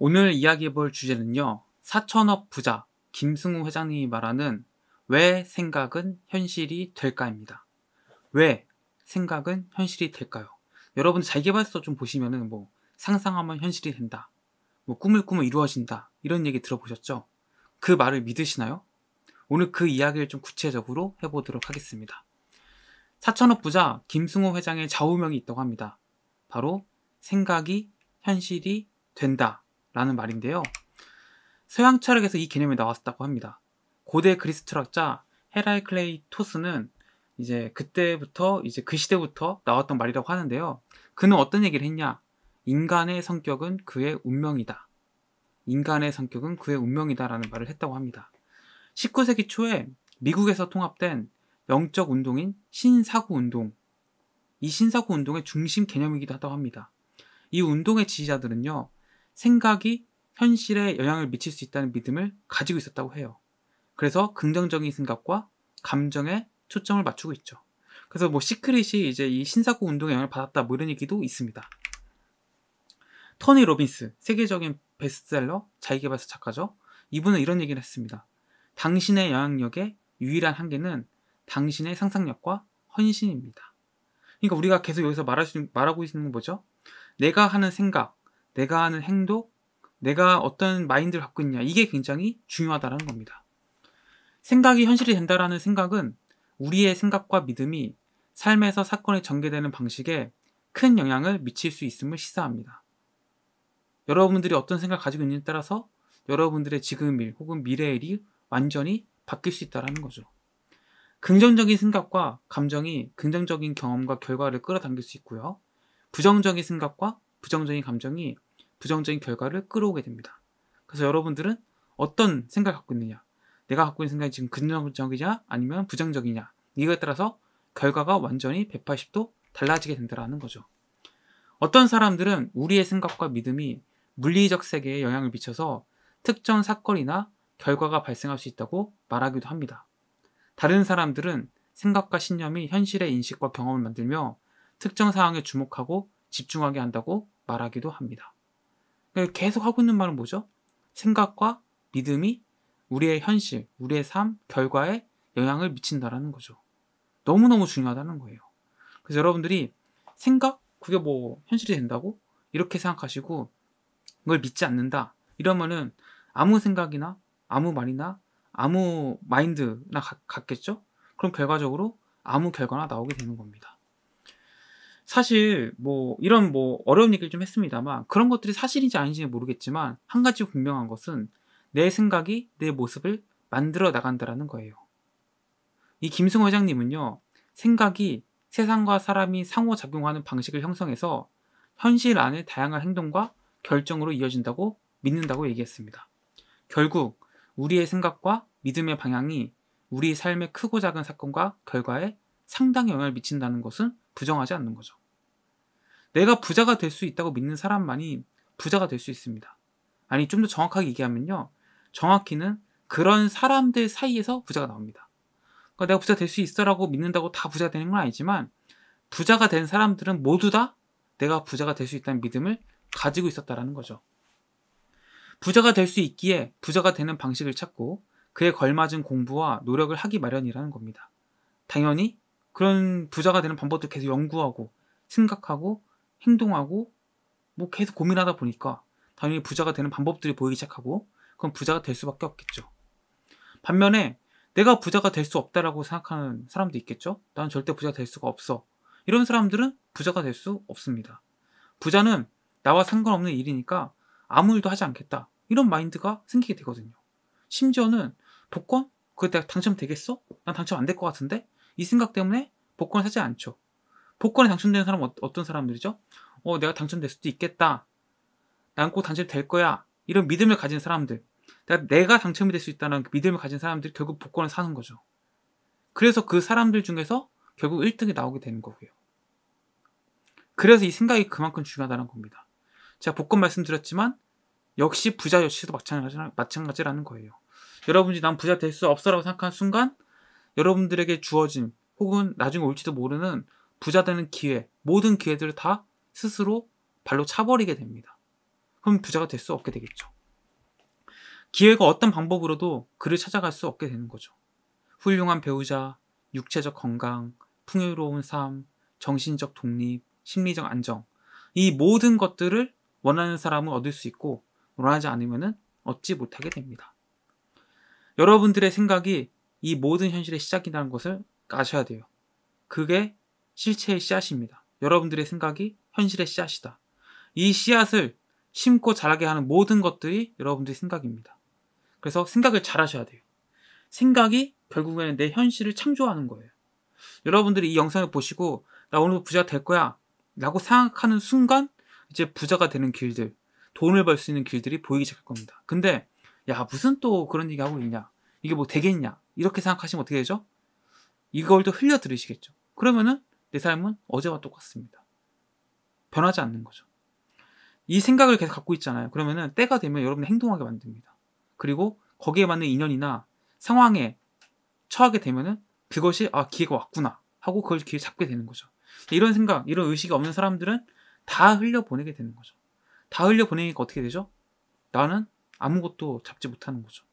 오늘 이야기해 볼 주제는요. 4천억 부자 김승우 회장님이 말하는 왜 생각은 현실이 될까입니다. 왜 생각은 현실이 될까요? 여러분 자기개발서 좀 보시면은 뭐 상상하면 현실이 된다. 뭐 꿈을 꾸면 이루어진다. 이런 얘기 들어보셨죠? 그 말을 믿으시나요? 오늘 그 이야기를 좀 구체적으로 해보도록 하겠습니다. 4천억 부자 김승호 회장의 좌우명이 있다고 합니다. 바로 생각이 현실이 된다. 라는 말인데요. 서양 철학에서 이 개념이 나왔다고 합니다. 고대 그리스 철학자 헤라클레이토스는 이 이제 그때부터 이제 그 시대부터 나왔던 말이라고 하는데요. 그는 어떤 얘기를 했냐? 인간의 성격은 그의 운명이다. 인간의 성격은 그의 운명이다라는 말을 했다고 합니다. 19세기 초에 미국에서 통합된 영적 운동인 신사구 운동. 이 신사구 운동의 중심 개념이기도 하다고 합니다. 이 운동의 지지자들은요, 생각이 현실에 영향을 미칠 수 있다는 믿음을 가지고 있었다고 해요. 그래서 긍정적인 생각과 감정에 초점을 맞추고 있죠. 그래서 뭐 시크릿이 이제 이 신사고 운동에 영향을 받았다 뭐 이런 얘기도 있습니다. 토니 로빈스, 세계적인 베스트셀러, 자기계발서 작가죠. 이분은 이런 얘기를 했습니다. 당신의 영향력의 유일한 한계는 당신의 상상력과 헌신입니다. 그러니까 우리가 계속 여기서 말할 수, 말하고 있는 건 뭐죠? 내가 하는 생각, 내가 하는 행동, 내가 어떤 마인드를 갖고 있냐 이게 굉장히 중요하다는 겁니다. 생각이 현실이 된다라는 생각은 우리의 생각과 믿음이 삶에서 사건이 전개되는 방식에 큰 영향을 미칠 수 있음을 시사합니다. 여러분들이 어떤 생각을 가지고 있는지에 따라서 여러분들의 지금 일 혹은 미래 일이 완전히 바뀔 수 있다는 거죠. 긍정적인 생각과 감정이 긍정적인 경험과 결과를 끌어당길 수 있고요. 부정적인 생각과 부정적인 감정이 부정적인 결과를 끌어오게 됩니다. 그래서 여러분들은 어떤 생각을 갖고 있느냐, 내가 갖고 있는 생각이 지금 긍정적이냐 아니면 부정적이냐 이거에 따라서 결과가 완전히 180도 달라지게 된다는 거죠. 어떤 사람들은 우리의 생각과 믿음이 물리적 세계에 영향을 미쳐서 특정 사건이나 결과가 발생할 수 있다고 말하기도 합니다. 다른 사람들은 생각과 신념이 현실의 인식과 경험을 만들며 특정 상황에 주목하고 집중하게 한다고 말하기도 합니다. 네, 계속 하고 있는 말은 뭐죠? 생각과 믿음이 우리의 현실, 우리의 삶, 결과에 영향을 미친다라는 거죠. 너무너무 중요하다는 거예요. 그래서 여러분들이 생각? 그게 뭐 현실이 된다고? 이렇게 생각하시고 그걸 믿지 않는다. 이러면은 아무 생각이나 아무 말이나 아무 마인드나 가, 같겠죠? 그럼 결과적으로 아무 결과나 나오게 되는 겁니다. 사실 뭐 이런 뭐 어려운 얘기를 좀 했습니다만 그런 것들이 사실인지 아닌지는 모르겠지만 한 가지 분명한 것은 내 생각이 내 모습을 만들어 나간다라는 거예요. 이 김승호 회장님은요. 생각이 세상과 사람이 상호작용하는 방식을 형성해서 현실 안에 다양한 행동과 결정으로 이어진다고 믿는다고 얘기했습니다. 결국 우리의 생각과 믿음의 방향이 우리 삶의 크고 작은 사건과 결과에 상당히 영향을 미친다는 것은 부정하지 않는 거죠. 내가 부자가 될 수 있다고 믿는 사람만이 부자가 될 수 있습니다. 아니, 좀 더 정확하게 얘기하면요. 정확히는 그런 사람들 사이에서 부자가 나옵니다. 그러니까 내가 부자 될 수 있어라고 믿는다고 다부자 되는 건 아니지만 부자가 된 사람들은 모두 다 내가 부자가 될 수 있다는 믿음을 가지고 있었다라는 거죠. 부자가 될 수 있기에 부자가 되는 방식을 찾고 그에 걸맞은 공부와 노력을 하기 마련이라는 겁니다. 당연히 그런 부자가 되는 방법도 계속 연구하고 생각하고 행동하고 뭐 계속 고민하다 보니까 당연히 부자가 되는 방법들이 보이기 시작하고 그럼 부자가 될 수밖에 없겠죠. 반면에 내가 부자가 될 수 없다라고 생각하는 사람도 있겠죠. 나는 절대 부자가 될 수가 없어. 이런 사람들은 부자가 될 수 없습니다. 부자는 나와 상관없는 일이니까 아무 일도 하지 않겠다. 이런 마인드가 생기게 되거든요. 심지어는 복권? 그거 내가 당첨되겠어? 난 당첨 안 될 것 같은데? 이 생각 때문에 복권을 사지 않죠. 복권에 당첨되는 사람은 어, 떤 사람들이죠? 어, 내가 당첨될 수도 있겠다. 난 꼭 당첨될 거야. 이런 믿음을 가진 사람들. 내가, 내가 당첨이 될 수 있다는 그 믿음을 가진 사람들이 결국 복권을 사는 거죠. 그래서 그 사람들 중에서 결국 1등이 나오게 되는 거고요. 그래서 이 생각이 그만큼 중요하다는 겁니다. 제가 복권 말씀드렸지만 역시 부자 역시도 마찬가지라는 거예요. 여러분이 난 부자 될 수 없어라고 생각한 순간 여러분들에게 주어진 혹은 나중에 올지도 모르는 부자 되는 기회, 모든 기회들을 다 스스로 발로 차버리게 됩니다. 그럼 부자가 될 수 없게 되겠죠. 기회가 어떤 방법으로도 그를 찾아갈 수 없게 되는 거죠. 훌륭한 배우자, 육체적 건강, 풍요로운 삶, 정신적 독립, 심리적 안정. 이 모든 것들을 원하는 사람은 얻을 수 있고, 원하지 않으면 얻지 못하게 됩니다. 여러분들의 생각이 이 모든 현실의 시작이라는 것을 아셔야 돼요. 그게 실체의 씨앗입니다. 여러분들의 생각이 현실의 씨앗이다. 이 씨앗을 심고 자라게 하는 모든 것들이 여러분들의 생각입니다. 그래서 생각을 잘 하셔야 돼요. 생각이 결국에는 내 현실을 창조하는 거예요. 여러분들이 이 영상을 보시고 나 오늘 부자 가될 거야 라고 생각하는 순간 이제 부자가 되는 길들 돈을 벌 수 있는 길들이 보이기 시작할 겁니다. 근데 야 무슨 또 그런 얘기하고 있냐 이게 뭐 되겠냐 이렇게 생각하시면 어떻게 되죠? 이걸 또 흘려 들으시겠죠. 그러면은 내 삶은 어제와 똑같습니다. 변하지 않는 거죠. 이 생각을 계속 갖고 있잖아요. 그러면은 때가 되면 여러분을 행동하게 만듭니다. 그리고 거기에 맞는 인연이나 상황에 처하게 되면은 그것이 아 기회가 왔구나 하고 그걸 기회 잡게 되는 거죠. 이런 생각, 이런 의식이 없는 사람들은 다 흘려 보내게 되는 거죠. 다 흘려 보내니까 어떻게 되죠? 나는 아무것도 잡지 못하는 거죠.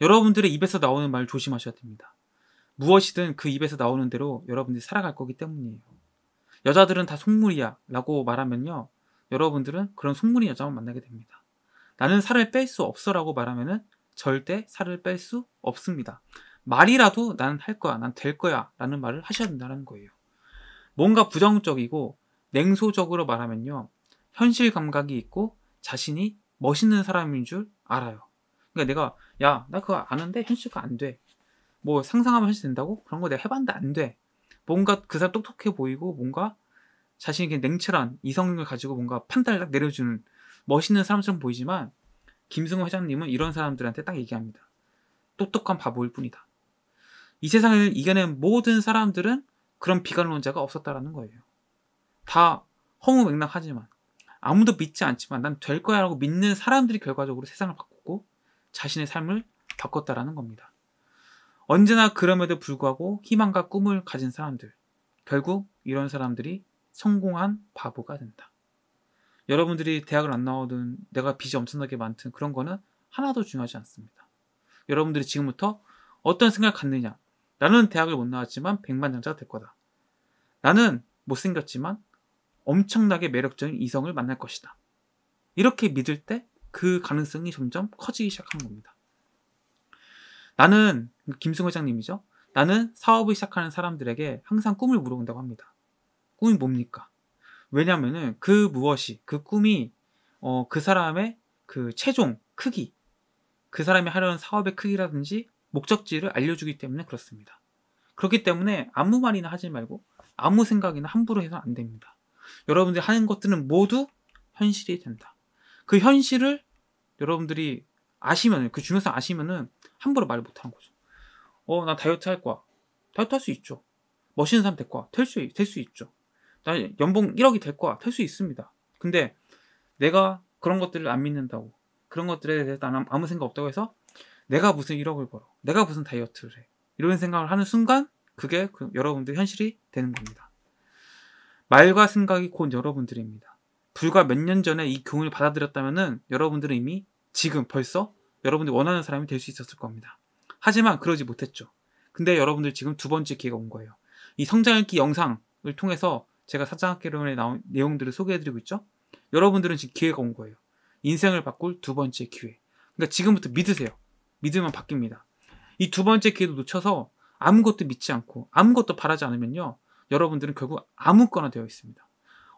여러분들의 입에서 나오는 말 조심하셔야 됩니다. 무엇이든 그 입에서 나오는 대로 여러분들이 살아갈 거기 때문이에요. 여자들은 다 속물이야 라고 말하면요. 여러분들은 그런 속물인 여자만 만나게 됩니다. 나는 살을 뺄 수 없어 라고 말하면은 절대 살을 뺄 수 없습니다. 말이라도 나는 할 거야, 난 될 거야 라는 말을 하셔야 된다는 거예요. 뭔가 부정적이고 냉소적으로 말하면요. 현실 감각이 있고 자신이 멋있는 사람인 줄 알아요. 그러니까 내가 야, 나 그거 아는데 현실가안 돼. 뭐 상상하면 해실 된다고? 그런 거 내가 해봤는데 안 돼. 뭔가 그 사람 똑똑해 보이고 뭔가 자신에게 냉철한 이성을 가지고 뭔가 판단을 딱 내려주는 멋있는 사람처럼 보이지만 김승호 회장님은 이런 사람들한테 딱 얘기합니다. 똑똑한 바보일 뿐이다. 이 세상을 이겨낸 모든 사람들은 그런 비관론자가 없었다라는 거예요. 다 허무맹랑하지만 아무도 믿지 않지만 난 될 거야라고 믿는 사람들이 결과적으로 세상을 바꾸고 자신의 삶을 바꿨다라는 겁니다. 언제나 그럼에도 불구하고 희망과 꿈을 가진 사람들. 결국 이런 사람들이 성공한 바보가 된다. 여러분들이 대학을 안 나오든 내가 빚이 엄청나게 많든 그런 거는 하나도 중요하지 않습니다. 여러분들이 지금부터 어떤 생각을 갖느냐. 나는 대학을 못 나왔지만 백만장자가 될 거다. 나는 못생겼지만 엄청나게 매력적인 이성을 만날 것이다. 이렇게 믿을 때 그 가능성이 점점 커지기 시작한 겁니다. 나는 김승 회장님이죠. 나는 사업을 시작하는 사람들에게 항상 꿈을 물어본다고 합니다. 꿈이 뭡니까? 왜냐면은 그 무엇이 그 꿈이 어, 그 사람의 그 최종 크기 그 사람이 하려는 사업의 크기라든지 목적지를 알려주기 때문에 그렇습니다. 그렇기 때문에 아무 말이나 하지 말고 아무 생각이나 함부로 해서는 안 됩니다. 여러분들이 하는 것들은 모두 현실이 된다. 그 현실을 여러분들이 아시면 그 중요성 아시면은 함부로 말을 못하는 거죠. 어 나 다이어트 할 거야. 다이어트 할 수 있죠. 멋있는 사람 될 거야. 될수 될 수 있죠. 나 연봉 1억이 될 거야. 될 수 있습니다. 근데 내가 그런 것들을 안 믿는다고 그런 것들에 대해서 난 아무 생각 없다고 해서 내가 무슨 1억을 벌어. 내가 무슨 다이어트를 해. 이런 생각을 하는 순간 그게 그 여러분들 현실이 되는 겁니다. 말과 생각이 곧 여러분들입니다. 불과 몇 년 전에 이 교훈을 받아들였다면 여러분들은 이미 지금 벌써 여러분들이 원하는 사람이 될 수 있었을 겁니다. 하지만 그러지 못했죠. 근데 여러분들 지금 두 번째 기회가 온 거예요. 이 성장 읽기 영상을 통해서 제가 사장학개론에 나온 내용들을 소개해드리고 있죠. 여러분들은 지금 기회가 온 거예요. 인생을 바꿀 두 번째 기회. 그러니까 지금부터 믿으세요. 믿으면 바뀝니다. 이 두 번째 기회도 놓쳐서 아무것도 믿지 않고 아무것도 바라지 않으면요. 여러분들은 결국 아무거나 되어 있습니다.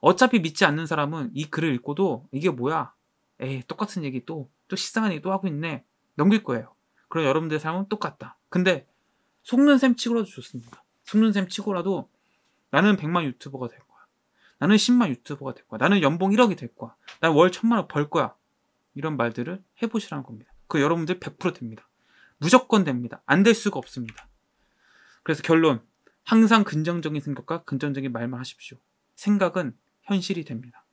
어차피 믿지 않는 사람은 이 글을 읽고도 이게 뭐야? 에이 똑같은 얘기 또또 식상한 얘기 또 하고 있네 넘길 거예요. 그럼 여러분들의 삶은 똑같다. 근데 속는 셈 치고라도 좋습니다. 속는 셈 치고라도 나는 100만 유튜버가 될 거야. 나는 10만 유튜버가 될 거야. 나는 연봉 1억이 될 거야. 난 월 1000만 원 벌 거야. 이런 말들을 해보시라는 겁니다. 그 여러분들 100% 됩니다. 무조건 됩니다. 안 될 수가 없습니다. 그래서 결론. 항상 긍정적인 생각과 긍정적인 말만 하십시오. 생각은 현실이 됩니다.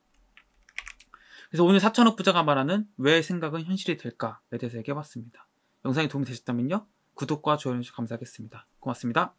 그래서 오늘 4천억 부자가 말하는 왜 생각은 현실이 될까에 대해서 얘기해봤습니다. 영상이 도움이 되셨다면요. 구독과 좋아요 감사하겠습니다. 고맙습니다.